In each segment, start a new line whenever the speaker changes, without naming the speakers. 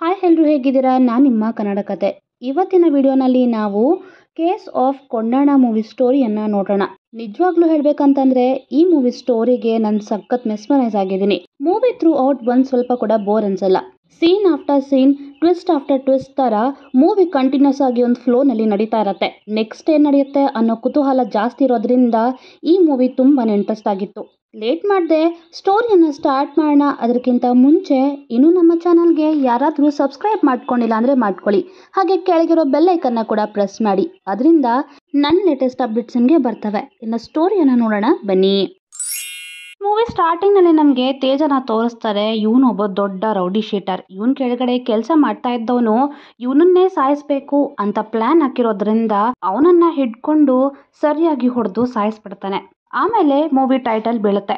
hi ಎಲ್ಲರೂ ಹೇಗಿದ್ದೀರಾ ನಾನು ನಿಮ್ಮ ಕನ್ನಡ ಕತೆ ಇವತ್ತಿನ ವಿಡಿಯೋನಲ್ಲಿ ನಾವು ಕೇಸ್ ಆಫ್ ಕೊಂಡಣ ಮೂವಿ ಸ್ಟೋರಿಯನ್ನು ನೋಡೋಣ ನಿಜವಾಗ್ಲೂ ಹೇಳ್ಬೇಕಂತಂದ್ರೆ ಈ ಮೂವಿ ಸ್ಟೋರಿಗೆ ನಾನು ಸಖತ್ ಮೆಸ್ಮರೈಸ್ ಆಗಿದ್ದೀನಿ ಮೂವಿ ಥ್ರೂ ಔಟ್ ಒಂದು ಸ್ವಲ್ಪ ಕೂಡ ಬೋರ್ ಅನ್ಸಲ್ಲ scene after scene twist after twist ತರ ಮೂವಿ ಕಂಟಿನ್ಯೂಸ್ ಆಗಿ ಒಂದು ಫ್ಲೋನಲ್ಲಿ ನಡೀತಾ ಇರತ್ತೆ ನೆಕ್ಸ್ಟ್ ಏನ್ ನಡೆಯುತ್ತೆ ಅನ್ನೋ ಕುತೂಹಲ ಜಾಸ್ತಿ ಇರೋದ್ರಿಂದ ಈ ಮೂವಿ ತುಂಬಾ ಇಂಟ್ರೆಸ್ಟ್ ಆಗಿತ್ತು ಲೇಟ್ ಮಾಡಿದೆ ಸ್ಟೋರಿಯನ್ನು ಸ್ಟಾರ್ಟ್ ಮಾಡೋಣ ಅದಕ್ಕಿಂತ ಮುಂಚೆ ಇನ್ನೂ ನಮ್ಮ ಚಾನಲ್ಗೆ ಯಾರಾದರೂ ಸಬ್ಸ್ಕ್ರೈಬ್ ಮಾಡ್ಕೊಂಡಿಲ್ಲ ಅಂದರೆ ಮಾಡ್ಕೊಳ್ಳಿ ಹಾಗೆ ಕೆಳಗಿರೋ ಬೆಲ್ಲೈಕನ್ನ ಕೂಡ ಪ್ರೆಸ್ ಮಾಡಿ ಅದರಿಂದ ನನ್ನ ಲೇಟೆಸ್ಟ್ ಅಪ್ಡೇಟ್ಸ್ ನಿಮಗೆ ಬರ್ತವೆ ಇನ್ನು ಸ್ಟೋರಿಯನ್ನು ನೋಡೋಣ ಬನ್ನಿ ಮೂವಿ ಸ್ಟಾರ್ಟಿಂಗ್ನಲ್ಲಿ ನಮಗೆ ತೇಜನ ತೋರಿಸ್ತಾರೆ ಇವನು ಒಬ್ಬ ದೊಡ್ಡ ರೌಡಿ ಶೀಟರ್ ಇವನ್ ಕೆಳಗಡೆ ಕೆಲಸ ಮಾಡ್ತಾ ಇದ್ದವನು ಇವನನ್ನೇ ಸಾಯಿಸ್ಬೇಕು ಅಂತ ಪ್ಲ್ಯಾನ್ ಹಾಕಿರೋದ್ರಿಂದ ಅವನನ್ನ ಹಿಡ್ಕೊಂಡು ಸರಿಯಾಗಿ ಹೊಡೆದು ಸಾಯಿಸ್ಬಿಡ್ತಾನೆ ಆಮೇಲೆ ಮೂವಿ ಟೈಟಲ್ ಬೀಳುತ್ತೆ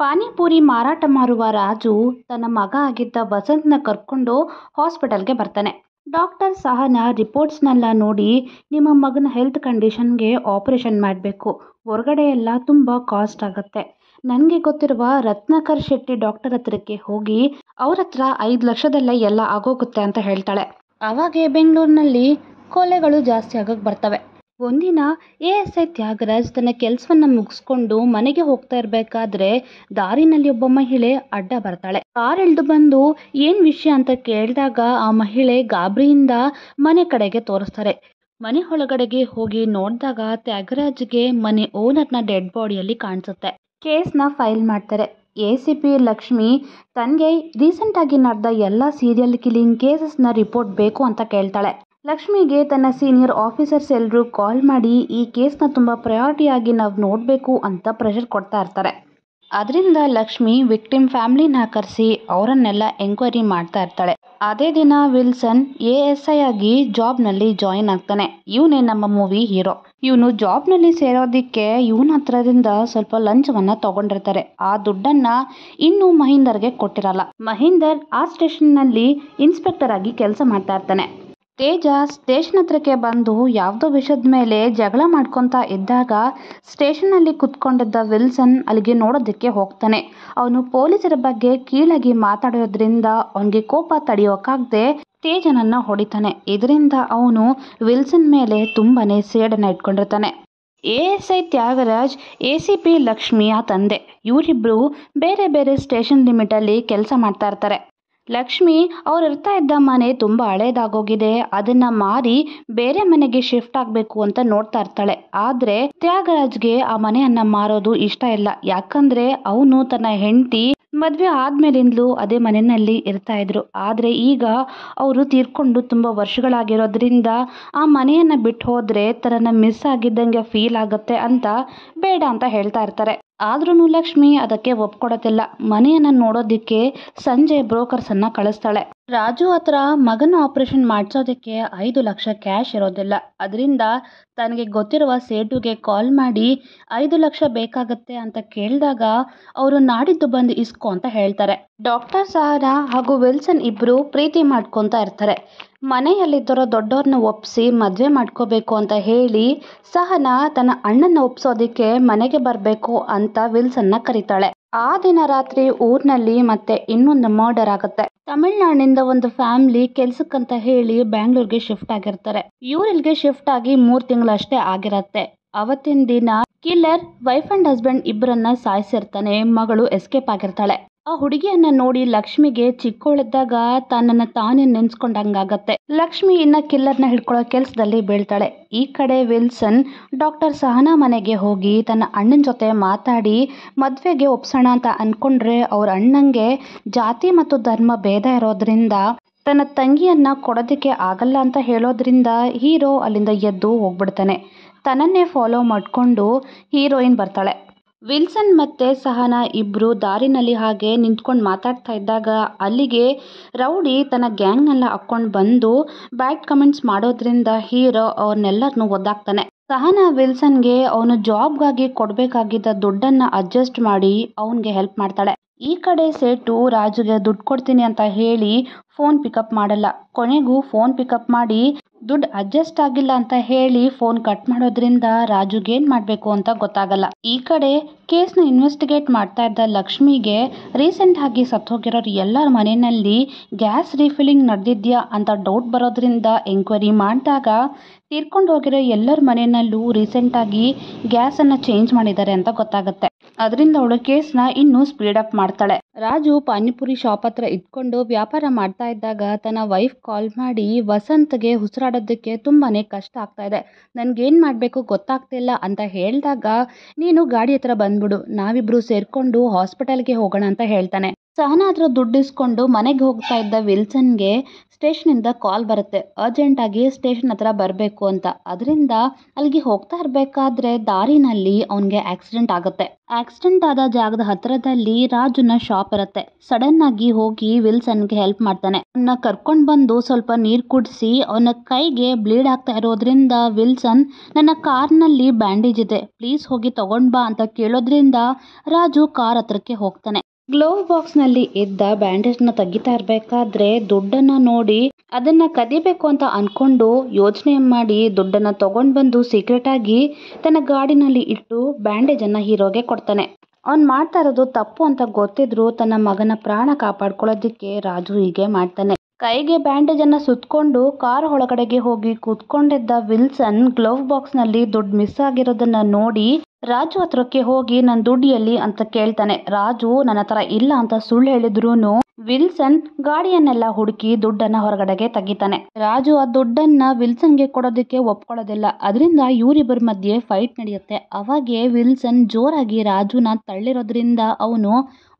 ಪಾನಿಪುರಿ ಮಾರಾಟ ಮಾರುವ ರಾಜು ತನ್ನ ಮಗ ಆಗಿದ್ದ ವಸಂತನ ಕರ್ಕೊಂಡು ಹಾಸ್ಪಿಟಲ್ಗೆ ಬರ್ತಾನೆ ಡಾಕ್ಟರ್ ಸಹನ ರಿಪೋರ್ಟ್ಸ್ನೆಲ್ಲ ನೋಡಿ ನಿಮ್ಮ ಮಗನ ಹೆಲ್ತ್ ಕಂಡೀಷನ್ಗೆ ಆಪರೇಷನ್ ಮಾಡಬೇಕು ಹೊರಗಡೆ ಎಲ್ಲ ತುಂಬ ಕಾಸ್ಟ್ ಆಗುತ್ತೆ ನನಗೆ ಗೊತ್ತಿರುವ ರತ್ನಾಕರ್ ಶೆಟ್ಟಿ ಡಾಕ್ಟರ್ ಹತ್ರಕ್ಕೆ ಹೋಗಿ ಅವ್ರ ಹತ್ರ ಐದು ಲಕ್ಷದಲ್ಲೇ ಎಲ್ಲ ಆಗೋಗುತ್ತೆ ಅಂತ ಹೇಳ್ತಾಳೆ ಅವಾಗೆ ಬೆಂಗಳೂರಿನಲ್ಲಿ ಕೊಲೆಗಳು ಜಾಸ್ತಿ ಆಗೋಕೆ ಬರ್ತವೆ ಒಂದಿನ ಎ ಎಸ್ ಐ ತ್ಯಾಗರಾಜ್ ತನ್ನ ಕೆಲಸವನ್ನ ಮುಗಿಸ್ಕೊಂಡು ಮನೆಗೆ ಹೋಗ್ತಾ ಇರಬೇಕಾದ್ರೆ ದಾರಿನಲ್ಲಿ ಒಬ್ಬ ಮಹಿಳೆ ಅಡ್ಡ ಬರ್ತಾಳೆ ಕಾರ್ ಇಳಿದು ಬಂದು ಏನು ವಿಷಯ ಅಂತ ಕೇಳಿದಾಗ ಆ ಮಹಿಳೆ ಗಾಬರಿಯಿಂದ ಮನೆ ಕಡೆಗೆ ತೋರಿಸ್ತಾರೆ ಮನೆ ಒಳಗಡೆಗೆ ಹೋಗಿ ನೋಡಿದಾಗ ತ್ಯಾಗರಾಜ್ಗೆ ಮನೆ ಓನರ್ನ ಡೆಡ್ ಬಾಡಿಯಲ್ಲಿ ಕಾಣಿಸುತ್ತೆ ಕೇಸ್ನ ಫೈಲ್ ಮಾಡ್ತಾರೆ ಎ ಸಿ ಪಿ ಲಕ್ಷ್ಮಿ ತನಗೆ ರೀಸೆಂಟಾಗಿ ನಡೆದ ಎಲ್ಲ ಸೀರಿಯಲ್ ಕಿಲ್ಲಿಂಗ್ ಕೇಸಸ್ನ ರಿಪೋರ್ಟ್ ಬೇಕು ಅಂತ ಕೇಳ್ತಾಳೆ ಲಕ್ಷ್ಮಿಗೆ ತನ್ನ ಸೀನಿಯರ್ ಆಫೀಸರ್ಸ್ ಎಲ್ಲರೂ ಕಾಲ್ ಮಾಡಿ ಈ ಕೇಸ್ನ ತುಂಬ ಪ್ರಯಾರಿಟಿಯಾಗಿ ನಾವು ನೋಡಬೇಕು ಅಂತ ಪ್ರೆಷರ್ ಕೊಡ್ತಾ ಇರ್ತಾರೆ ಅದರಿಂದ ಲಕ್ಷ್ಮಿ ವಿಕ್ಟಿಮ್ ಫ್ಯಾಮಿಲಿನ ಕರೆಸಿ ಅವರನ್ನೆಲ್ಲ ಎಂಕ್ವೈರಿ ಮಾಡ್ತಾ ಇರ್ತಾಳೆ ಅದೇ ದಿನ ವಿಲ್ಸನ್ ಎ ಎಸ್ ಐ ಆಗಿ ಜಾಬ್ನಲ್ಲಿ ಜಾಯಿನ್ ಆಗ್ತಾನೆ ಇವನೇ ನಮ್ಮ ಮೂವಿ ಹೀರೋ ಇವನು ನಲ್ಲಿ ಸೇರೋದಕ್ಕೆ ಇವನ ಹತ್ರದಿಂದ ಸ್ವಲ್ಪ ಲಂಚವನ್ನ ತಗೊಂಡಿರ್ತಾರೆ ಆ ದುಡ್ಡನ್ನ ಇನ್ನು ಗೆ ಕೊಟ್ಟಿರಲ್ಲ ಮಹೀಂದರ್ ಆ ಸ್ಟೇಷನ್ ನಲ್ಲಿ ಇನ್ಸ್ಪೆಕ್ಟರ್ ಆಗಿ ಕೆಲಸ ಮಾಡ್ತಾ ಇರ್ತಾನೆ ತೇಜ ಸ್ಟೇಷನ್ ಹತ್ರಕ್ಕೆ ಬಂದು ಯಾವುದೋ ವಿಷಯದ ಮೇಲೆ ಜಗಳ ಮಾಡ್ಕೊತಾ ಇದ್ದಾಗ ಸ್ಟೇಷನ್ನಲ್ಲಿ ಕುತ್ಕೊಂಡಿದ್ದ ವಿಲ್ಸನ್ ಅಲ್ಲಿಗೆ ನೋಡೋದಕ್ಕೆ ಹೋಗ್ತಾನೆ ಅವನು ಪೊಲೀಸರ ಬಗ್ಗೆ ಕೀಳಾಗಿ ಮಾತಾಡೋದ್ರಿಂದ ಅವನಿಗೆ ಕೋಪ ತಡೆಯೋಕ್ಕಾಗದೆ ತೇಜನನ್ನ ಹೊಡಿತಾನೆ ಇದರಿಂದ ಅವನು ವಿಲ್ಸನ್ ಮೇಲೆ ತುಂಬಾನೇ ಸೇಡನ್ನ ಇಟ್ಕೊಂಡಿರ್ತಾನೆ A S I Thyagaraj A C P ಲಕ್ಷ್ಮಿಯ ತಂದೆ ಇವರಿಬ್ಬರು ಬೇರೆ ಬೇರೆ ಸ್ಟೇಷನ್ ಲಿಮಿಟಲ್ಲಿ ಕೆಲಸ ಮಾಡ್ತಾ ಇರ್ತಾರೆ ಲಕ್ಷ್ಮಿ ಅವ್ರು ಇರ್ತಾ ಇದ್ದ ಮನೆ ತುಂಬ ಹಳೇದಾಗೋಗಿದೆ ಅದನ್ನ ಮಾರಿ ಬೇರೆ ಮನೆಗೆ ಶಿಫ್ಟ್ ಆಗಬೇಕು ಅಂತ ನೋಡ್ತಾ ಇರ್ತಾಳೆ ಆದ್ರೆ ತ್ಯಾಗರಾಜ್ಗೆ ಆ ಮನೆಯನ್ನ ಮಾರೋದು ಇಷ್ಟ ಇಲ್ಲ ಯಾಕಂದ್ರೆ ಅವನು ತನ್ನ ಹೆಂಡತಿ ಮದ್ವೆ ಆದ್ಮೇಲಿಂದಲೂ ಅದೇ ಮನೆಯಲ್ಲಿ ಇರ್ತಾ ಇದ್ರು ಆದ್ರೆ ಈಗ ಅವರು ತೀರ್ಕೊಂಡು ತುಂಬಾ ವರ್ಷಗಳಾಗಿರೋದ್ರಿಂದ ಆ ಮನೆಯನ್ನ ಬಿಟ್ಟು ಹೋದ್ರೆ ತನ್ನ ಮಿಸ್ ಆಗಿದ್ದಂಗೆ ಫೀಲ್ ಆಗುತ್ತೆ ಅಂತ ಬೇಡ ಅಂತ ಹೇಳ್ತಾ ಇರ್ತಾರೆ ಆದ್ರೂ ಲಕ್ಷ್ಮಿ ಅದಕ್ಕೆ ಒಪ್ಕೊಡೋದಿಲ್ಲ ಮನೆಯನ್ನ ನೋಡೋದಿಕ್ಕೆ ಸಂಜೆ ಅನ್ನ ಕಳಿಸ್ತಾಳೆ ರಾಜು ಹತ್ರ ಮಗನ ಆಪರೇಷನ್ ಮಾಡಿಸೋದಕ್ಕೆ ಐದು ಲಕ್ಷ ಕ್ಯಾಶ್ ಇರೋದಿಲ್ಲ ಅದರಿಂದ ತನಗೆ ಗೊತ್ತಿರುವ ಸೇಟುಗೆ ಕಾಲ್ ಮಾಡಿ ಐದು ಲಕ್ಷ ಬೇಕಾಗತ್ತೆ ಅಂತ ಕೇಳಿದಾಗ ಅವರು ನಾಡಿದ್ದು ಬಂದು ಇಸ್ಕೊ ಅಂತ ಹೇಳ್ತಾರೆ ಡಾಕ್ಟರ್ ಸಹಾರ ಹಾಗೂ ವಿಲ್ಸನ್ ಇಬ್ಬರು ಪ್ರೀತಿ ಮಾಡ್ಕೊತಾ ಇರ್ತಾರೆ ಮನೆಯಲ್ಲಿದ್ದರೋ ದೊಡ್ಡವ್ರನ್ನ ಒಪ್ಪಿಸಿ ಮದುವೆ ಮಾಡ್ಕೋಬೇಕು ಅಂತ ಹೇಳಿ ಸಹನ ತನ್ನ ಅಣ್ಣನ ಒಪ್ಸೋದಿಕ್ಕೆ ಮನೆಗೆ ಬರಬೇಕು ಅಂತ ವಿಲ್ಸನ್ನ ಕರೀತಾಳೆ ಆ ದಿನ ರಾತ್ರಿ ಊರ್ನಲ್ಲಿ ಮತ್ತೆ ಇನ್ನೊಂದು ಮರ್ಡರ್ ಆಗುತ್ತೆ ತಮಿಳ್ನಾಡಿನಿಂದ ಒಂದು ಫ್ಯಾಮಿಲಿ ಕೆಲ್ಸಕ್ಕಂತ ಹೇಳಿ ಬ್ಯಾಂಗ್ಳೂರ್ಗೆ ಶಿಫ್ಟ್ ಆಗಿರ್ತಾರೆ ಇವರಿಲ್ಗೆ ಶಿಫ್ಟ್ ಆಗಿ ಮೂರ್ ತಿಂಗಳಷ್ಟೇ ಆಗಿರತ್ತೆ ಅವತ್ತಿನ ದಿನ ಕಿಲ್ಲರ್ ವೈಫ್ ಅಂಡ್ ಹಸ್ಬೆಂಡ್ ಇಬ್ಬರನ್ನ ಸಾಯಿಸಿರ್ತಾನೆ ಮಗಳು ಎಸ್ಕೇಪ್ ಆಗಿರ್ತಾಳೆ ಆ ಹುಡುಗಿಯನ್ನ ನೋಡಿ ಲಕ್ಷ್ಮಿಗೆ ಚಿಕ್ಕವಳಿದ್ದಾಗ ತನ್ನನ್ನ ತಾನೇ ನೆನ್ಸ್ಕೊಂಡಂಗಾಗತ್ತೆ ಲಕ್ಷ್ಮಿ ಇನ್ನ ಕಿಲ್ಲರ್ನ ಹಿಡ್ಕೊಳ್ಳೋ ಕೆಲಸದಲ್ಲಿ ಬೀಳ್ತಾಳೆ ಈ ಕಡೆ ವಿಲ್ಸನ್ ಡಾಕ್ಟರ್ ಸಹನಾ ಮನೆಗೆ ಹೋಗಿ ತನ್ನ ಅಣ್ಣನ ಜೊತೆ ಮಾತಾಡಿ ಮದ್ವೆಗೆ ಒಪ್ಸೋಣ ಅಂತ ಅನ್ಕೊಂಡ್ರೆ ಅವ್ರ ಅಣ್ಣಂಗೆ ಜಾತಿ ಮತ್ತು ಧರ್ಮ ಭೇದ ಇರೋದ್ರಿಂದ ತನ್ನ ತಂಗಿಯನ್ನ ಕೊಡೋದಕ್ಕೆ ಆಗಲ್ಲ ಅಂತ ಹೇಳೋದ್ರಿಂದ ಹೀರೋ ಅಲ್ಲಿಂದ ಎದ್ದು ಹೋಗ್ಬಿಡ್ತಾನೆ ತನ್ನನ್ನೇ ಫಾಲೋ ಮಾಡಿಕೊಂಡು ಹೀರೋಯಿನ್ ಬರ್ತಾಳೆ ವಿಲ್ಸನ್ ಮತ್ತೆ ಸಹನಾ ಇಬ್ಬರು ದಾರಿನಲ್ಲಿ ಹಾಗೆ ನಿಂತ್ಕೊಂಡು ಮಾತಾಡ್ತಾ ಇದ್ದಾಗ ಅಲ್ಲಿಗೆ ರೌಡಿ ತನ್ನ ಗ್ಯಾಂಗ್ನೆಲ್ಲ ಹಾಕ್ಕೊಂಡು ಬಂದು ಬ್ಯಾಡ್ ಕಮೆಂಟ್ಸ್ ಮಾಡೋದ್ರಿಂದ ಹೀರೋ ಅವ್ರನ್ನೆಲ್ಲರನ್ನೂ ಒದ್ದಾಗ್ತಾನೆ ಸಹನಾ ವಿಲ್ಸನ್ಗೆ ಅವನು ಜಾಬ್ಗಾಗಿ ಕೊಡಬೇಕಾಗಿದ್ದ ದುಡ್ಡನ್ನ ಅಡ್ಜಸ್ಟ್ ಮಾಡಿ ಅವನಿಗೆ ಹೆಲ್ಪ್ ಮಾಡ್ತಾಳೆ ಈ ಕಡೆ ಸೇಟು ರಾಜುಗೆ ದುಡ್ಡು ಕೊಡ್ತೀನಿ ಅಂತ ಹೇಳಿ ಫೋನ್ ಪಿಕಪ್ ಮಾಡಲ್ಲ ಕೊನೆಗೂ ಫೋನ್ ಪಿಕಪ್ ಮಾಡಿ ದುಡ್ಡು ಅಡ್ಜಸ್ಟ್ ಆಗಿಲ್ಲ ಅಂತ ಹೇಳಿ ಫೋನ್ ಕಟ್ ಮಾಡೋದ್ರಿಂದ ರಾಜುಗೆ ಏನ್ ಮಾಡಬೇಕು ಅಂತ ಗೊತ್ತಾಗಲ್ಲ ಈ ಕಡೆ ಕೇಸ್ನ ಇನ್ವೆಸ್ಟಿಗೇಟ್ ಮಾಡ್ತಾ ಇದ್ದ ಲಕ್ಷ್ಮಿಗೆ ರೀಸೆಂಟ್ ರೀಸೆಂಟಾಗಿ ಸತ್ತೋಗಿರೋರು ಎಲ್ಲರ ಮನೆಯಲ್ಲಿ ಗ್ಯಾಸ್ ರೀಫಿಲಿಂಗ್ ನಡೆದಿದ್ಯಾ ಅಂತ ಡೌಟ್ ಬರೋದ್ರಿಂದ ಎಂಕ್ವೈರಿ ಮಾಡಿದಾಗ ತೀರ್ಕೊಂಡು ಹೋಗಿರೋ ಎಲ್ಲರ ಮನೆಯಲ್ಲೂ ರೀಸೆಂಟ್ ಆಗಿ ಗ್ಯಾಸ್ ಅನ್ನ ಚೇಂಜ್ ಮಾಡಿದ್ದಾರೆ ಅಂತ ಗೊತ್ತಾಗುತ್ತೆ ಅದರಿಂದ ಅವಳು ಕೇಸ್ನ ಇನ್ನೂ ಅಪ್ ಮಾಡ್ತಾಳೆ ರಾಜು ಪಾನಿಪುರಿ ಶಾಪ್ ಹತ್ರ ಇದ್ಕೊಂಡು ವ್ಯಾಪಾರ ಮಾಡ್ತಾ ಇದ್ದಾಗ ತನ್ನ ವೈಫ್ ಕಾಲ್ ಮಾಡಿ ವಸಂತಗೆ ಉಸಿರಾಡೋದಕ್ಕೆ ತುಂಬಾ ಕಷ್ಟ ಆಗ್ತಾ ಇದೆ ನನಗೇನು ಮಾಡಬೇಕು ಗೊತ್ತಾಗ್ತಿಲ್ಲ ಅಂತ ಹೇಳಿದಾಗ ನೀನು ಗಾಡಿ ಹತ್ರ ಬಂದ್ಬಿಡು ನಾವಿಬ್ಬರು ಸೇರಿಕೊಂಡು ಹಾಸ್ಪಿಟಲ್ಗೆ ಹೋಗೋಣ ಅಂತ ಹೇಳ್ತಾನೆ ಸಹನ ಹತ್ರ ದುಡ್ಡು ಇಸ್ಕೊಂಡು ಮನೆಗೆ ಹೋಗ್ತಾ ಇದ್ದ ವಿಲ್ಸನ್ಗೆ ಇಂದ ಕಾಲ್ ಬರುತ್ತೆ ಅರ್ಜೆಂಟಾಗಿ ಸ್ಟೇಷನ್ ಹತ್ರ ಬರಬೇಕು ಅಂತ ಅದರಿಂದ ಅಲ್ಲಿಗೆ ಹೋಗ್ತಾ ಇರಬೇಕಾದ್ರೆ ದಾರಿನಲ್ಲಿ ಅವನಿಗೆ ಆಕ್ಸಿಡೆಂಟ್ ಆಗುತ್ತೆ ಆಕ್ಸಿಡೆಂಟ್ ಆದ ಜಾಗದ ಹತ್ತಿರದಲ್ಲಿ ರಾಜುನ ಶಾಪ್ ಇರತ್ತೆ ಸಡನ್ ಆಗಿ ಹೋಗಿ ವಿಲ್ಸನ್ಗೆ ಹೆಲ್ಪ್ ಮಾಡ್ತಾನೆ ಅವನ್ನ ಕರ್ಕೊಂಡು ಬಂದು ಸ್ವಲ್ಪ ನೀರು ಕುಡಿಸಿ ಅವನ ಕೈಗೆ ಬ್ಲೀಡ್ ಆಗ್ತಾ ಇರೋದ್ರಿಂದ ವಿಲ್ಸನ್ ನನ್ನ ಕಾರ್ನಲ್ಲಿ ಬ್ಯಾಂಡೇಜ್ ಇದೆ ಪ್ಲೀಸ್ ಹೋಗಿ ತಗೊಂಡ್ ಬಾ ಅಂತ ಕೇಳೋದ್ರಿಂದ ರಾಜು ಕಾರ್ ಹತ್ರಕ್ಕೆ ಹೋಗ್ತಾನೆ ಗ್ಲೋವ್ ನಲ್ಲಿ ಇದ್ದ ಬ್ಯಾಂಡೇಜ್ ನ ತೆಗಿತಾ ಇರಬೇಕಾದ್ರೆ ದುಡ್ಡನ್ನ ನೋಡಿ ಅದನ್ನ ಕದಿಬೇಕು ಅಂತ ಅನ್ಕೊಂಡು ಯೋಚನೆ ಮಾಡಿ ದುಡ್ಡನ್ನ ತಗೊಂಡ್ ಬಂದು ಸೀಕ್ರೆಟ್ ಆಗಿ ತನ್ನ ಗಾಡಿನಲ್ಲಿ ಇಟ್ಟು ಬ್ಯಾಂಡೇಜ್ ಅನ್ನ ಹೀರೋಗೆ ಕೊಡ್ತಾನೆ ಅವ್ನ್ ಮಾಡ್ತಾ ಇರೋದು ತಪ್ಪು ಅಂತ ಗೊತ್ತಿದ್ರು ತನ್ನ ಮಗನ ಪ್ರಾಣ ಕಾಪಾಡ್ಕೊಳ್ಳೋದಿಕ್ಕೆ ರಾಜು ಹೀಗೆ ಮಾಡ್ತಾನೆ ಕೈಗೆ ಬ್ಯಾಂಡೇಜ್ ಬ್ಯಾಂಡೇಜನ್ನು ಸುತ್ಕೊಂಡು ಕಾರ್ ಒಳಗಡೆಗೆ ಹೋಗಿ ಕೂತ್ಕೊಂಡಿದ್ದ ವಿಲ್ಸನ್ ಬಾಕ್ಸ್ ಬಾಕ್ಸ್ನಲ್ಲಿ ದುಡ್ಡು ಮಿಸ್ ಆಗಿರೋದನ್ನ ನೋಡಿ ರಾಜು ಹತ್ರಕ್ಕೆ ಹೋಗಿ ನನ್ನ ದುಡ್ಡು ಎಲ್ಲಿ ಅಂತ ಕೇಳ್ತಾನೆ ರಾಜು ನನ್ನ ಹತ್ರ ಇಲ್ಲ ಅಂತ ಸುಳ್ಳು ಹೇಳಿದ್ರು ವಿಲ್ಸನ್ ಗಾಡಿಯನ್ನೆಲ್ಲ ಹುಡುಕಿ ದುಡ್ಡನ್ನ ಹೊರಗಡೆಗೆ ತೆಗಿತಾನೆ ರಾಜು ಆ ದುಡ್ಡನ್ನ ವಿಲ್ಸನ್ಗೆ ಕೊಡೋದಕ್ಕೆ ಒಪ್ಕೊಳ್ಳೋದಿಲ್ಲ ಅದರಿಂದ ಇವರಿಬ್ಬರ ಮಧ್ಯೆ ಫೈಟ್ ನಡೆಯುತ್ತೆ ಅವಾಗೆ ವಿಲ್ಸನ್ ಜೋರಾಗಿ ರಾಜುನ ತಳ್ಳಿರೋದ್ರಿಂದ ಅವನು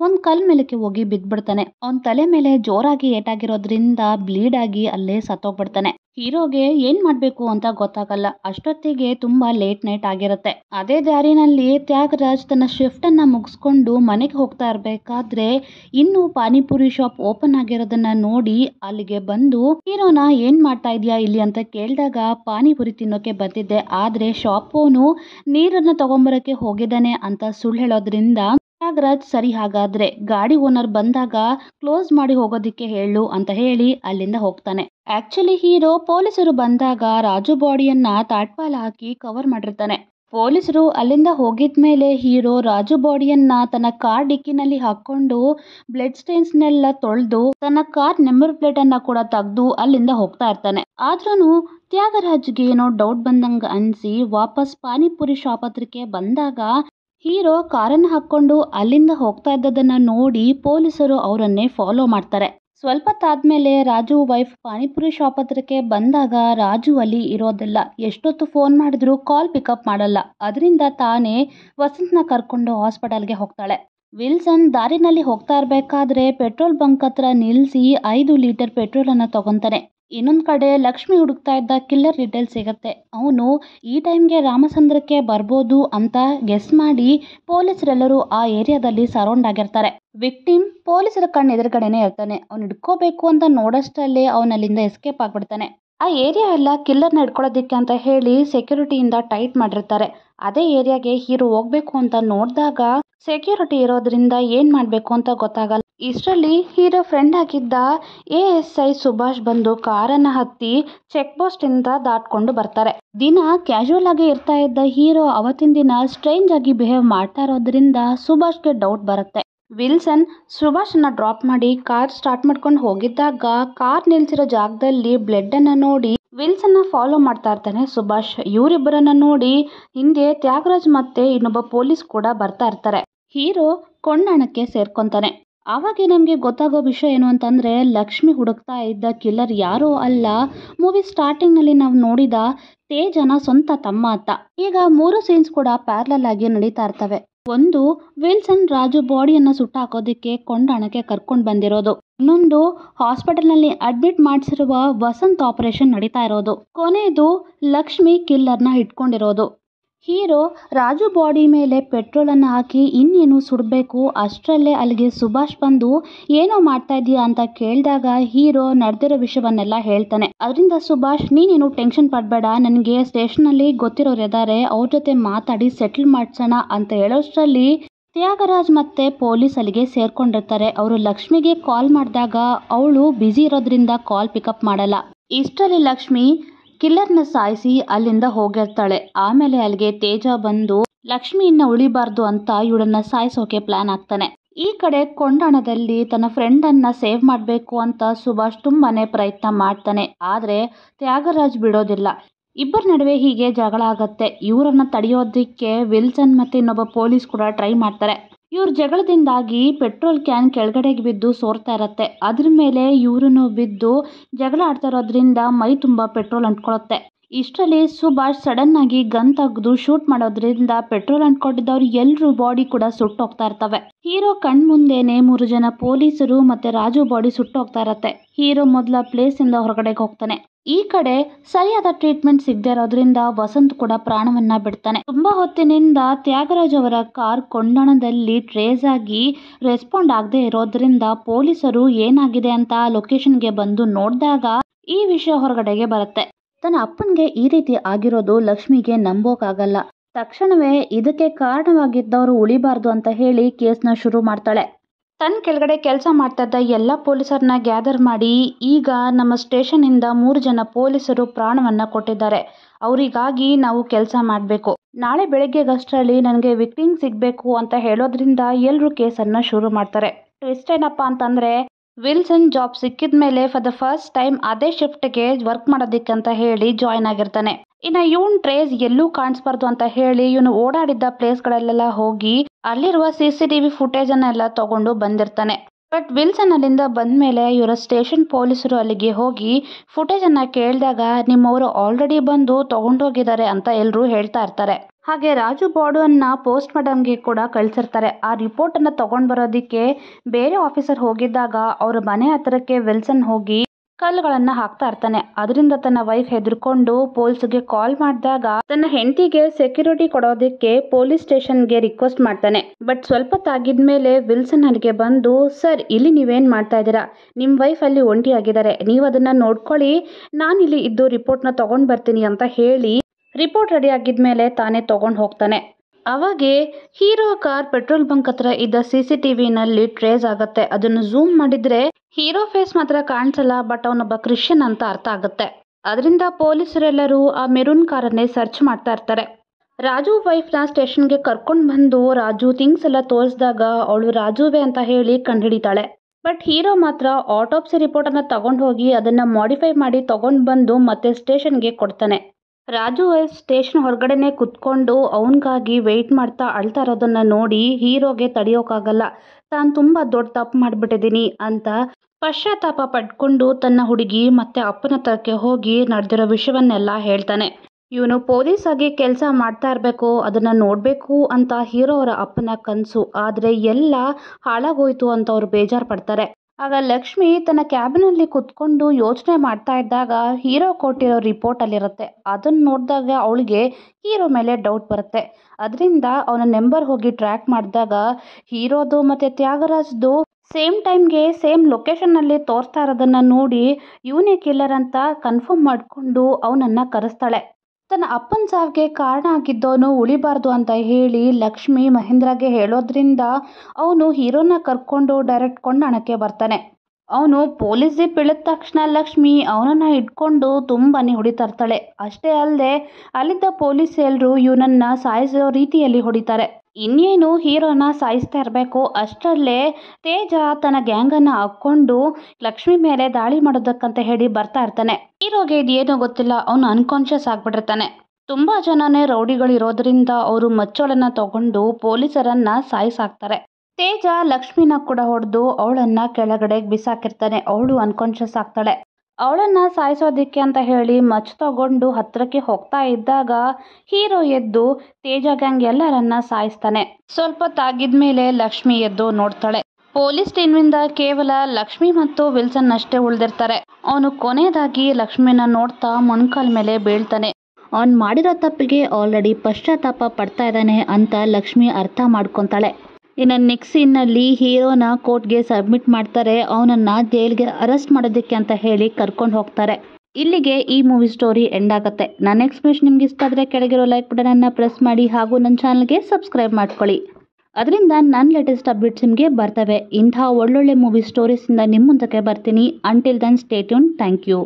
ಒಂದು ಕಲ್ ಮೇಲಕ್ಕೆ ಹೋಗಿ ಬಿದ್ದ್ಬಿಡ್ತಾನೆ ಅವನ ತಲೆ ಮೇಲೆ ಜೋರಾಗಿ ಏಟಾಗಿರೋದ್ರಿಂದ ಬ್ಲೀಡ್ ಆಗಿ ಅಲ್ಲೇ ಸತ್ತೋಗ್ಬಿಡ್ತಾನೆ ಹೀರೋಗೆ ಏನ್ ಮಾಡ್ಬೇಕು ಅಂತ ಗೊತ್ತಾಗಲ್ಲ ಅಷ್ಟೊತ್ತಿಗೆ ತುಂಬಾ ಲೇಟ್ ನೈಟ್ ಆಗಿರುತ್ತೆ ಅದೇ ದಾರಿನಲ್ಲಿ ತ್ಯಾಗರಾಜ್ ತನ್ನ ಶಿಫ್ಟ್ ಅನ್ನ ಮುಗಿಸ್ಕೊಂಡು ಮನೆಗೆ ಹೋಗ್ತಾ ಇರ್ಬೇಕಾದ್ರೆ ಇನ್ನು ಪಾನಿಪುರಿ ಶಾಪ್ ಓಪನ್ ಆಗಿರೋದನ್ನ ನೋಡಿ ಅಲ್ಲಿಗೆ ಬಂದು ಹೀರೋನ ಏನ್ ಮಾಡ್ತಾ ಇದೀಯಾ ಇಲ್ಲಿ ಅಂತ ಕೇಳಿದಾಗ ಪಾನಿಪುರಿ ತಿನ್ನೋಕೆ ಬಂದಿದ್ದೆ ಆದ್ರೆ ಶಾಪ್ ಓನು ನೀರನ್ನ ತಗೊಂಬರಕ್ಕೆ ಹೋಗಿದ್ದಾನೆ ಅಂತ ಸುಳ್ಳು ಹೇಳೋದ್ರಿಂದ ತ್ಯಾಗರಾಜ್ ಸರಿ ಹಾಗಾದ್ರೆ ಗಾಡಿ ಓನರ್ ಬಂದಾಗ ಕ್ಲೋಸ್ ಮಾಡಿ ಹೋಗೋದಿಕ್ಕೆ ಹೇಳು ಅಂತ ಹೇಳಿ ಅಲ್ಲಿಂದ ಹೋಗ್ತಾನೆ ಆಕ್ಚುಲಿ ಹೀರೋ ಪೊಲೀಸರು ಬಂದಾಗ ರಾಜು ಬಾಡಿಯನ್ನ ತಾಟ್ಪಾಲ್ ಹಾಕಿ ಕವರ್ ಮಾಡಿರ್ತಾನೆ ಪೊಲೀಸರು ಅಲ್ಲಿಂದ ಹೋಗಿದ್ಮೇಲೆ ಹೀರೋ ರಾಜು ಬಾಡಿಯನ್ನ ತನ್ನ ಕಾರ್ ಡಿಕ್ಕಿನಲ್ಲಿ ಹಾಕೊಂಡು ಬ್ಲಡ್ ನೆಲ್ಲ ತೊಳೆದು ತನ್ನ ಕಾರ್ ನಂಬರ್ ಪ್ಲೇಟ್ ಅನ್ನ ಕೂಡ ತೆಗೆದು ಅಲ್ಲಿಂದ ಹೋಗ್ತಾ ಇರ್ತಾನೆ ಆದ್ರೂ ತ್ಯಾಗರಾಜ್ಗೆ ಏನೋ ಡೌಟ್ ಬಂದಂಗ ಅನ್ಸಿ ವಾಪಸ್ ಪಾನಿಪುರಿ ಶಾಪ್ ಹತ್ರಕ್ಕೆ ಬಂದಾಗ ಹೀರೋ ಕಾರನ್ನು ಹಾಕ್ಕೊಂಡು ಅಲ್ಲಿಂದ ಹೋಗ್ತಾ ಇದ್ದದನ್ನ ನೋಡಿ ಪೊಲೀಸರು ಅವರನ್ನೇ ಫಾಲೋ ಮಾಡ್ತಾರೆ ಸ್ವಲ್ಪ ತಾದ್ಮೇಲೆ ರಾಜು ವೈಫ್ ಪಾನಿಪುರಿ ಶಾಪ್ ಹತ್ರಕ್ಕೆ ಬಂದಾಗ ರಾಜು ಅಲ್ಲಿ ಇರೋದಿಲ್ಲ ಎಷ್ಟೊತ್ತು ಫೋನ್ ಮಾಡಿದ್ರು ಕಾಲ್ ಪಿಕಪ್ ಮಾಡಲ್ಲ ಅದರಿಂದ ತಾನೇ ವಸಂತನ ಕರ್ಕೊಂಡು ಹಾಸ್ಪಿಟಲ್ಗೆ ಹೋಗ್ತಾಳೆ ವಿಲ್ಸನ್ ದಾರಿನಲ್ಲಿ ಹೋಗ್ತಾ ಇರಬೇಕಾದ್ರೆ ಪೆಟ್ರೋಲ್ ಬಂಕ್ ಹತ್ರ ನಿಲ್ಲಿಸಿ ಐದು ಲೀಟರ್ ಪೆಟ್ರೋಲನ್ನು ತಗೊಂತಾನೆ ಇನ್ನೊಂದು ಕಡೆ ಲಕ್ಷ್ಮಿ ಹುಡುಕ್ತಾ ಇದ್ದ ಕಿಲ್ಲರ್ ಡೀಟೇಲ್ ಸಿಗುತ್ತೆ ಅವನು ಈ ಟೈಮ್ಗೆ ರಾಮಚಂದ್ರಕ್ಕೆ ಬರ್ಬೋದು ಅಂತ ಗೆಸ್ ಮಾಡಿ ಪೊಲೀಸರೆಲ್ಲರೂ ಆ ಏರಿಯಾದಲ್ಲಿ ಸರೌಂಡ್ ಆಗಿರ್ತಾರೆ ವಿಕ್ಟಿಮ್ ಪೊಲೀಸರ ಕಣ್ಣು ಎದುರುಗಡೆನೆ ಇರ್ತಾನೆ ಅವ್ನು ಹಿಡ್ಕೋಬೇಕು ಅಂತ ನೋಡೋಷ್ಟಲ್ಲೇ ಅವನಲ್ಲಿಂದ ಎಸ್ಕೇಪ್ ಆಗ್ಬಿಡ್ತಾನೆ ಆ ಏರಿಯಾ ಎಲ್ಲ ಕಿಲ್ಲರ್ನ ಹಿಡ್ಕೊಳ್ಳೋದಿಕ್ಕೆ ಅಂತ ಹೇಳಿ ಸೆಕ್ಯೂರಿಟಿಯಿಂದ ಟೈಟ್ ಮಾಡಿರ್ತಾರೆ ಅದೇ ಏರಿಯಾಗೆ ಹೀರೋ ಹೋಗ್ಬೇಕು ಅಂತ ನೋಡಿದಾಗ ಸೆಕ್ಯೂರಿಟಿ ಇರೋದ್ರಿಂದ ಏನ್ ಮಾಡ್ಬೇಕು ಅಂತ ಗೊತ್ತಾಗಲ್ಲ ಇಷ್ಟರಲ್ಲಿ ಹೀರೋ ಫ್ರೆಂಡ್ ಆಗಿದ್ದ ಎ ಎಸ್ ಐ ಸುಭಾಷ್ ಬಂದು ಕಾರನ್ನ ಹತ್ತಿ ಚೆಕ್ ಪೋಸ್ಟ್ ಇಂದ ದಾಟ್ಕೊಂಡು ಬರ್ತಾರೆ ದಿನ ಕ್ಯಾಶುವಲ್ ಆಗಿ ಇರ್ತಾ ಇದ್ದ ಹೀರೋ ಅವತ್ತಿನ ದಿನ ಸ್ಟ್ರೇಂಜ್ ಆಗಿ ಬಿಹೇವ್ ಮಾಡ್ತಾ ಇರೋದ್ರಿಂದ ಸುಭಾಷ್ ಗೆ ಡೌಟ್ ಬರುತ್ತೆ ವಿಲ್ಸನ್ ಸುಭಾಷ್ ಸುಭಾಷನ್ನ ಡ್ರಾಪ್ ಮಾಡಿ ಕಾರ್ ಸ್ಟಾರ್ಟ್ ಮಾಡ್ಕೊಂಡು ಹೋಗಿದ್ದಾಗ ಕಾರ್ ನಿಲ್ಸಿರೋ ಜಾಗದಲ್ಲಿ ಅನ್ನ ನೋಡಿ ವಿಲ್ಸನ್ನ ಫಾಲೋ ಮಾಡ್ತಾ ಇರ್ತಾನೆ ಸುಭಾಷ್ ಇವರಿಬ್ಬರನ್ನ ನೋಡಿ ಹಿಂದೆ ತ್ಯಾಗರಾಜ್ ಮತ್ತೆ ಇನ್ನೊಬ್ಬ ಪೊಲೀಸ್ ಕೂಡ ಬರ್ತಾ ಇರ್ತಾರೆ ಹೀರೋ ಕೊಂಡಣಕ್ಕೆ ಸೇರ್ಕೊಂತಾನೆ ಆವಾಗ ನಮಗೆ ಗೊತ್ತಾಗೋ ವಿಷಯ ಏನು ಅಂತಂದರೆ ಲಕ್ಷ್ಮಿ ಹುಡುಕ್ತಾ ಇದ್ದ ಕಿಲ್ಲರ್ ಯಾರೋ ಅಲ್ಲ ಮೂವಿ ಸ್ಟಾರ್ಟಿಂಗ್ನಲ್ಲಿ ನಾವು ನೋಡಿದ ತೇಜನ ಸ್ವಂತ ತಮ್ಮ ಅತ್ತ ಈಗ ಮೂರು ಸೀನ್ಸ್ ಕೂಡ ಪ್ಯಾರ್ಲಲ್ ಆಗಿ ನಡೀತಾ ಇರ್ತವೆ ಒಂದು ವಿಲ್ಸನ್ ರಾಜು ಬಾಡಿಯನ್ನು ಸುಟ್ಟಾಕೋದಕ್ಕೆ ಕೊಂಡಾಣಕ್ಕೆ ಕರ್ಕೊಂಡು ಬಂದಿರೋದು ಇನ್ನೊಂದು ಹಾಸ್ಪಿಟಲ್ನಲ್ಲಿ ಅಡ್ಮಿಟ್ ಮಾಡಿಸಿರುವ ವಸಂತ್ ಆಪರೇಷನ್ ನಡೀತಾ ಇರೋದು ಕೊನೆಯದು ಲಕ್ಷ್ಮಿ ಕಿಲ್ಲರ್ನ ಇಟ್ಕೊಂಡಿರೋದು ಹೀರೋ ರಾಜು ಬಾಡಿ ಮೇಲೆ ಪೆಟ್ರೋಲನ್ನು ಹಾಕಿ ಇನ್ನೇನು ಸುಡಬೇಕು ಅಷ್ಟರಲ್ಲೇ ಅಲ್ಲಿಗೆ ಸುಭಾಷ್ ಬಂದು ಏನೋ ಮಾಡ್ತಾ ಇದೀಯಾ ಅಂತ ಕೇಳಿದಾಗ ಹೀರೋ ನಡೆದಿರೋ ವಿಷಯವನ್ನೆಲ್ಲ ಹೇಳ್ತಾನೆ ಅದರಿಂದ ಸುಭಾಷ್ ನೀನೇನು ಟೆನ್ಷನ್ ಪಡಬೇಡ ನನಗೆ ಸ್ಟೇಷನಲ್ಲಿ ಗೊತ್ತಿರೋರು ಇದ್ದಾರೆ ಅವ್ರ ಜೊತೆ ಮಾತಾಡಿ ಸೆಟಲ್ ಮಾಡ್ಸೋಣ ಅಂತ ಹೇಳೋಷ್ಟರಲ್ಲಿ ತ್ಯಾಗರಾಜ್ ಮತ್ತೆ ಪೊಲೀಸ್ ಅಲ್ಲಿಗೆ ಸೇರ್ಕೊಂಡಿರ್ತಾರೆ ಅವರು ಲಕ್ಷ್ಮಿಗೆ ಕಾಲ್ ಮಾಡಿದಾಗ ಅವಳು ಬ್ಯುಸಿ ಇರೋದ್ರಿಂದ ಕಾಲ್ ಪಿಕಪ್ ಮಾಡಲ್ಲ ಇಷ್ಟರಲ್ಲಿ ಲಕ್ಷ್ಮಿ ಕಿಲ್ಲರ್ನ ಸಾಯಿಸಿ ಅಲ್ಲಿಂದ ಹೋಗಿರ್ತಾಳೆ ಆಮೇಲೆ ಅಲ್ಲಿಗೆ ತೇಜ ಬಂದು ಲಕ್ಷ್ಮಿಯನ್ನ ಉಳಿಬಾರ್ದು ಅಂತ ಇವಳನ್ನ ಸಾಯಿಸೋಕೆ ಪ್ಲಾನ್ ಆಗ್ತಾನೆ ಈ ಕಡೆ ಕೊಂಡಣದಲ್ಲಿ ತನ್ನ ಫ್ರೆಂಡ್ ಅನ್ನ ಸೇವ್ ಮಾಡಬೇಕು ಅಂತ ಸುಭಾಷ್ ತುಂಬಾನೇ ಪ್ರಯತ್ನ ಮಾಡ್ತಾನೆ ಆದ್ರೆ ತ್ಯಾಗರಾಜ್ ಬಿಡೋದಿಲ್ಲ ಇಬ್ಬರ ನಡುವೆ ಹೀಗೆ ಜಗಳ ಆಗತ್ತೆ ಇವರನ್ನ ತಡೆಯೋದಿಕ್ಕೆ ವಿಲ್ಸನ್ ಮತ್ತೆ ಇನ್ನೊಬ್ಬ ಪೊಲೀಸ್ ಕೂಡ ಟ್ರೈ ಮಾಡ್ತಾರೆ ಇವ್ರ ಜಗಳದಿಂದಾಗಿ ಪೆಟ್ರೋಲ್ ಕ್ಯಾನ್ ಕೆಳಗಡೆಗೆ ಬಿದ್ದು ಸೋರ್ತಾ ಇರತ್ತೆ ಅದ್ರ ಮೇಲೆ ಇವ್ರುನು ಬಿದ್ದು ಜಗಳ ಆಡ್ತಾ ಇರೋದ್ರಿಂದ ಮೈ ತುಂಬ ಪೆಟ್ರೋಲ್ ಅಂಟ್ಕೊಳುತ್ತೆ ಇಷ್ಟರಲ್ಲಿ ಸುಭಾಷ್ ಸಡನ್ ಆಗಿ ಗನ್ ತೆಗೆದು ಶೂಟ್ ಮಾಡೋದ್ರಿಂದ ಪೆಟ್ರೋಲ್ ಅಂಟ್ಕೊಂಡಿದ್ದವ್ರು ಎಲ್ಲರೂ ಬಾಡಿ ಕೂಡ ಹೋಗ್ತಾ ಇರ್ತವೆ ಹೀರೋ ಕಣ್ ಮುಂದೆನೆ ಮೂರು ಜನ ಪೊಲೀಸರು ಮತ್ತೆ ರಾಜು ಬಾಡಿ ಸುಟ್ಟೋಗ್ತಾ ಇರತ್ತೆ ಹೀರೋ ಮೊದಲ ಪ್ಲೇಸ್ ಇಂದ ಹೊರಗಡೆಗೆ ಹೋಗ್ತಾನೆ ಈ ಕಡೆ ಸರಿಯಾದ ಟ್ರೀಟ್ಮೆಂಟ್ ಸಿಗದೆ ಇರೋದ್ರಿಂದ ವಸಂತ್ ಕೂಡ ಪ್ರಾಣವನ್ನ ಬಿಡ್ತಾನೆ ತುಂಬಾ ಹೊತ್ತಿನಿಂದ ತ್ಯಾಗರಾಜ್ ಅವರ ಕಾರ್ ಕೊಂಡಣದಲ್ಲಿ ಟ್ರೇಸ್ ಆಗಿ ರೆಸ್ಪಾಂಡ್ ಆಗದೆ ಇರೋದ್ರಿಂದ ಪೊಲೀಸರು ಏನಾಗಿದೆ ಅಂತ ಲೊಕೇಶನ್ ಗೆ ಬಂದು ನೋಡಿದಾಗ ಈ ವಿಷಯ ಹೊರಗಡೆಗೆ ಬರುತ್ತೆ ತನ್ನ ಅಪ್ಪನಿಗೆ ಈ ರೀತಿ ಆಗಿರೋದು ಲಕ್ಷ್ಮಿಗೆ ನಂಬೋಕಾಗಲ್ಲ ತಕ್ಷಣವೇ ಇದಕ್ಕೆ ಕಾರಣವಾಗಿದ್ದವರು ಉಳಿಬಾರ್ದು ಅಂತ ಹೇಳಿ ಕೇಸ್ನ ಶುರು ಮಾಡ್ತಾಳೆ ತನ್ನ ಕೆಳಗಡೆ ಕೆಲಸ ಮಾಡ್ತಾ ಇದ್ದ ಎಲ್ಲ ಪೊಲೀಸರನ್ನ ಗ್ಯಾದರ್ ಮಾಡಿ ಈಗ ನಮ್ಮ ಸ್ಟೇಷನ್ ಇಂದ ಮೂರು ಜನ ಪೊಲೀಸರು ಪ್ರಾಣವನ್ನ ಕೊಟ್ಟಿದ್ದಾರೆ ಅವರಿಗಾಗಿ ನಾವು ಕೆಲಸ ಮಾಡಬೇಕು ನಾಳೆ ಬೆಳಗ್ಗೆಗಷ್ಟರಲ್ಲಿ ನನಗೆ ವಿಕ್ಟಿಂಗ್ ಸಿಗಬೇಕು ಅಂತ ಹೇಳೋದ್ರಿಂದ ಎಲ್ಲರೂ ಕೇಸನ್ನ ಶುರು ಮಾಡ್ತಾರೆ ಟ್ವಿಸ್ಟ್ ಏನಪ್ಪಾ ಅಂತಂದರೆ ವಿಲ್ಸನ್ ಜಾಬ್ ಸಿಕ್ಕಿದ ಮೇಲೆ ಫಾರ್ ದ ಫಸ್ಟ್ ಟೈಮ್ ಅದೇ ಗೆ ವರ್ಕ್ ಮಾಡೋದಿಕ್ಕೆ ಅಂತ ಹೇಳಿ ಜಾಯಿನ್ ಆಗಿರ್ತಾನೆ ಇನ್ನು ಇವನ್ ಟ್ರೇಸ್ ಎಲ್ಲೂ ಕಾಣಿಸ್ಬಾರ್ದು ಅಂತ ಹೇಳಿ ಇವನು ಓಡಾಡಿದ್ದ ಪ್ಲೇಸ್ಗಳಲ್ಲೆಲ್ಲ ಹೋಗಿ ಅಲ್ಲಿರುವ ಸಿ ಫುಟೇಜ್ ಫುಟೇಜ್ ಅನ್ನೆಲ್ಲ ತಗೊಂಡು ಬಂದಿರ್ತಾನೆ ಬಟ್ ವಿಲ್ಸನ್ ಅಲ್ಲಿಂದ ಬಂದ ಮೇಲೆ ಇವರ ಸ್ಟೇಷನ್ ಪೊಲೀಸರು ಅಲ್ಲಿಗೆ ಹೋಗಿ ಫುಟೇಜ್ ಅನ್ನ ಕೇಳಿದಾಗ ನಿಮ್ಮವರು ಆಲ್ರೆಡಿ ಬಂದು ತಗೊಂಡೋಗಿದ್ದಾರೆ ಅಂತ ಎಲ್ಲರೂ ಹೇಳ್ತಾ ಇರ್ತಾರೆ ಹಾಗೆ ರಾಜು ಬಾಡುವನ್ನ ಪೋಸ್ಟ್ ಮಾರ್ಟಮ್ಗೆ ಕೂಡ ಕಳಿಸಿರ್ತಾರೆ ಆ ರಿಪೋರ್ಟ್ ಅನ್ನ ತಗೊಂಡ್ ಬರೋದಿಕ್ಕೆ ಬೇರೆ ಆಫೀಸರ್ ಹೋಗಿದ್ದಾಗ ಅವ್ರ ಮನೆ ಹತ್ರಕ್ಕೆ ವಿಲ್ಸನ್ ಹೋಗಿ ಕಲ್ಲುಗಳನ್ನ ಹಾಕ್ತಾ ಇರ್ತಾನೆ ಅದರಿಂದ ತನ್ನ ವೈಫ್ ಹೆದರ್ಕೊಂಡು ಪೊಲೀಸ್ಗೆ ಕಾಲ್ ಮಾಡಿದಾಗ ತನ್ನ ಹೆಂಡತಿಗೆ ಸೆಕ್ಯೂರಿಟಿ ಕೊಡೋದಕ್ಕೆ ಪೊಲೀಸ್ ಸ್ಟೇಷನ್ಗೆ ರಿಕ್ವೆಸ್ಟ್ ಮಾಡ್ತಾನೆ ಬಟ್ ಸ್ವಲ್ಪ ತಾಗಿದ್ಮೇಲೆ ವಿಲ್ಸನ್ ಅಲ್ಲಿಗೆ ಬಂದು ಸರ್ ಇಲ್ಲಿ ನೀವೇನ್ ಮಾಡ್ತಾ ಇದ್ದೀರಾ ನಿಮ್ಮ ವೈಫ್ ಅಲ್ಲಿ ಒಂಟಿ ಆಗಿದ್ದಾರೆ ನೀವು ಅದನ್ನ ನೋಡ್ಕೊಳ್ಳಿ ನಾನಿಲ್ಲಿ ಇದ್ದು ರಿಪೋರ್ಟ್ನ ತಗೊಂಡ್ ಬರ್ತೀನಿ ಅಂತ ಹೇಳಿ ರಿಪೋರ್ಟ್ ರೆಡಿ ಆಗಿದ್ಮೇಲೆ ತಾನೇ ತಗೊಂಡು ಹೋಗ್ತಾನೆ ಅವಾಗೆ ಹೀರೋ ಕಾರ್ ಪೆಟ್ರೋಲ್ ಬಂಕ್ ಹತ್ರ ಇದ್ದ ಸಿ ಸಿ ಟ್ರೇಸ್ ಆಗತ್ತೆ ಅದನ್ನು ಝೂಮ್ ಮಾಡಿದ್ರೆ ಹೀರೋ ಫೇಸ್ ಮಾತ್ರ ಕಾಣಿಸಲ್ಲ ಬಟ್ ಅವನೊಬ್ಬ ಕ್ರಿಶ್ಚಿಯನ್ ಅಂತ ಅರ್ಥ ಆಗುತ್ತೆ ಅದರಿಂದ ಪೊಲೀಸರೆಲ್ಲರೂ ಆ ಮೆರೂನ್ ಕಾರನ್ನೇ ಸರ್ಚ್ ಮಾಡ್ತಾ ಇರ್ತಾರೆ ರಾಜು ವೈಫ್ನ ಸ್ಟೇಷನ್ಗೆ ಕರ್ಕೊಂಡು ಬಂದು ರಾಜು ಥಿಂಗ್ಸ್ ಎಲ್ಲ ತೋರಿಸಿದಾಗ ಅವಳು ರಾಜುವೆ ಅಂತ ಹೇಳಿ ಕಂಡುಹಿಡಿತಾಳೆ ಬಟ್ ಹೀರೋ ಮಾತ್ರ ಆಟೋಪ್ಸಿ ರಿಪೋರ್ಟನ್ನು ತಗೊಂಡು ಹೋಗಿ ಅದನ್ನು ಮಾಡಿಫೈ ಮಾಡಿ ತಗೊಂಡು ಬಂದು ಮತ್ತೆ ಸ್ಟೇಷನ್ಗೆ ಕೊಡ್ತಾನೆ ರಾಜು ವೈಫ್ ಸ್ಟೇಷನ್ ಹೊರಗಡೆನೆ ಕುತ್ಕೊಂಡು ಅವನಿಗಾಗಿ ವೆಯ್ಟ್ ಮಾಡ್ತಾ ಅಳ್ತಾ ಇರೋದನ್ನ ನೋಡಿ ಹೀರೋಗೆ ತಡೆಯೋಕ್ಕಾಗಲ್ಲ ತಾನು ತುಂಬ ದೊಡ್ಡ ತಪ್ಪು ಮಾಡಿಬಿಟ್ಟಿದ್ದೀನಿ ಅಂತ ಪಶ್ಚಾತ್ತಾಪ ಪಡ್ಕೊಂಡು ತನ್ನ ಹುಡುಗಿ ಮತ್ತೆ ಅಪ್ಪನ ಹತ್ರಕ್ಕೆ ಹೋಗಿ ನಡೆದಿರೋ ವಿಷಯವನ್ನೆಲ್ಲ ಹೇಳ್ತಾನೆ ಇವನು ಪೊಲೀಸ್ ಆಗಿ ಕೆಲಸ ಮಾಡ್ತಾ ಇರಬೇಕು ಅದನ್ನು ನೋಡಬೇಕು ಅಂತ ಹೀರೋ ಅವರ ಅಪ್ಪನ ಕನಸು ಆದರೆ ಎಲ್ಲ ಹಾಳಾಗೋಯ್ತು ಅಂತ ಅವ್ರು ಬೇಜಾರು ಪಡ್ತಾರೆ ಆಗ ಲಕ್ಷ್ಮಿ ತನ್ನ ಕ್ಯಾಬಿನಲ್ಲಿ ಕುತ್ಕೊಂಡು ಯೋಚನೆ ಮಾಡ್ತಾ ಇದ್ದಾಗ ಹೀರೋ ಕೊಟ್ಟಿರೋ ರಿಪೋರ್ಟ್ ಅಲ್ಲಿರುತ್ತೆ ಅದನ್ನ ನೋಡಿದಾಗ ಅವಳಿಗೆ ಹೀರೋ ಮೇಲೆ ಡೌಟ್ ಬರುತ್ತೆ ಅದರಿಂದ ಅವನ ನೆಂಬರ್ ಹೋಗಿ ಟ್ರ್ಯಾಕ್ ಮಾಡಿದಾಗ ಹೀರೋದು ಮತ್ತೆ ತ್ಯಾಗರಾಜ್ದು ಸೇಮ್ ಟೈಮ್ಗೆ ಸೇಮ್ ಲೊಕೇಶನ್ನಲ್ಲಿ ತೋರಿಸ್ತಾ ಇರೋದನ್ನು ನೋಡಿ ಇವನೇ ಕಿಲ್ಲರ್ ಅಂತ ಕನ್ಫರ್ಮ್ ಮಾಡಿಕೊಂಡು ಅವನನ್ನು ಕರೆಸ್ತಾಳೆ ತನ್ನ ಅಪ್ಪನ ಸಾವಿಗೆ ಕಾರಣ ಆಗಿದ್ದವನು ಉಳಿಬಾರ್ದು ಅಂತ ಹೇಳಿ ಲಕ್ಷ್ಮಿ ಮಹೇಂದ್ರಗೆ ಹೇಳೋದ್ರಿಂದ ಅವನು ಹೀರೋನ ಕರ್ಕೊಂಡು ಡೈರೆಕ್ಟ್ ಹಣಕ್ಕೆ ಬರ್ತಾನೆ ಅವನು ಪೊಲೀಸ್ ಬೀಳಿದ ತಕ್ಷಣ ಲಕ್ಷ್ಮಿ ಅವನನ್ನು ಇಟ್ಕೊಂಡು ತುಂಬಾನೇ ಹೊಡಿತರ್ತಾಳೆ ಅಷ್ಟೇ ಅಲ್ಲದೆ ಅಲ್ಲಿದ್ದ ಪೊಲೀಸ್ ಎಲ್ಲರೂ ಇವನನ್ನು ಸಾಯಿಸೋ ರೀತಿಯಲ್ಲಿ ಹೊಡಿತಾರೆ ಇನ್ನೇನು ಹೀರೋನ ಸಾಯಿಸ್ತಾ ಇರಬೇಕು ಅಷ್ಟರಲ್ಲೇ ತೇಜ ತನ್ನ ಗ್ಯಾಂಗನ್ನು ಹಾಕ್ಕೊಂಡು ಲಕ್ಷ್ಮಿ ಮೇಲೆ ದಾಳಿ ಮಾಡೋದಕ್ಕಂತ ಹೇಳಿ ಬರ್ತಾ ಇರ್ತಾನೆ ಹೀರೋಗೆ ಇದೇನೋ ಗೊತ್ತಿಲ್ಲ ಅವನು ಅನ್ಕಾನ್ಷಿಯಸ್ ಆಗಿಬಿಟ್ಟಿರ್ತಾನೆ ತುಂಬ ಜನನೇ ರೌಡಿಗಳಿರೋದ್ರಿಂದ ಅವರು ಮಚ್ಚೋಳನ್ನ ತಗೊಂಡು ಪೊಲೀಸರನ್ನ ಸಾಯಿಸಾಕ್ತಾರೆ ತೇಜ ಲಕ್ಷ್ಮಿನ ಕೂಡ ಹೊಡೆದು ಅವಳನ್ನ ಕೆಳಗಡೆ ಬಿಸಾಕಿರ್ತಾನೆ ಅವಳು ಅನ್ಕಾನ್ಷಿಯಸ್ ಆಗ್ತಾಳೆ ಅವಳನ್ನ ಸಾಯಿಸೋದಿಕ್ಕೆ ಅಂತ ಹೇಳಿ ಮಚ್ ತಗೊಂಡು ಹತ್ರಕ್ಕೆ ಹೋಗ್ತಾ ಇದ್ದಾಗ ಹೀರೋ ಎದ್ದು ತೇಜ ಗ್ಯಾಂಗ್ ಎಲ್ಲರನ್ನ ಸಾಯಿಸ್ತಾನೆ ಸ್ವಲ್ಪ ತಾಗಿದ ಮೇಲೆ ಲಕ್ಷ್ಮಿ ಎದ್ದು ನೋಡ್ತಾಳೆ ಪೊಲೀಸ್ ನಿಂದ ಕೇವಲ ಲಕ್ಷ್ಮಿ ಮತ್ತು ವಿಲ್ಸನ್ ಅಷ್ಟೇ ಉಳಿದಿರ್ತಾರೆ ಅವನು ಕೊನೆಯದಾಗಿ ಲಕ್ಷ್ಮಿನ ನೋಡ್ತಾ ಮೊಣಕಾಲ್ ಮೇಲೆ ಬೀಳ್ತಾನೆ ಅವನ್ ಮಾಡಿರೋ ತಪ್ಪಿಗೆ ಆಲ್ರೆಡಿ ಪಶ್ಚಾತ್ತಾಪ ಪಡ್ತಾ ಇದ್ದಾನೆ ಅಂತ ಲಕ್ಷ್ಮಿ ಅರ್ಥ ಮಾಡ್ಕೊತಾಳೆ ಇನ್ನು ನೆಕ್ಸ್ಟ್ ಸೀನ್ನಲ್ಲಿ ಹೀರೋನ ಕೋರ್ಟ್ಗೆ ಸಬ್ಮಿಟ್ ಮಾಡ್ತಾರೆ ಅವನನ್ನು ಜೈಲ್ಗೆ ಅರೆಸ್ಟ್ ಮಾಡೋದಕ್ಕೆ ಅಂತ ಹೇಳಿ ಕರ್ಕೊಂಡು ಹೋಗ್ತಾರೆ ಇಲ್ಲಿಗೆ ಈ ಮೂವಿ ಸ್ಟೋರಿ ಎಂಡ್ ಆಗುತ್ತೆ ನನ್ನ ಎಕ್ಸ್ಪ್ರೆಷನ್ ನಿಮ್ಗೆ ಇಷ್ಟ ಆದರೆ ಕೆಳಗಿರೋ ಲೈಕ್ ಬಟನನ್ನು ಪ್ರೆಸ್ ಮಾಡಿ ಹಾಗೂ ನನ್ನ ಚಾನಲ್ಗೆ ಸಬ್ಸ್ಕ್ರೈಬ್ ಮಾಡ್ಕೊಳ್ಳಿ ಅದರಿಂದ ನನ್ನ ಲೇಟೆಸ್ಟ್ ಅಪ್ಡೇಟ್ಸ್ ನಿಮಗೆ ಬರ್ತವೆ ಇಂತಹ ಒಳ್ಳೊಳ್ಳೆ ಮೂವಿ ಸ್ಟೋರೀಸಿಂದ ನಿಮ್ಮ ಮುಂದಕ್ಕೆ ಬರ್ತೀನಿ until then stay tuned thank you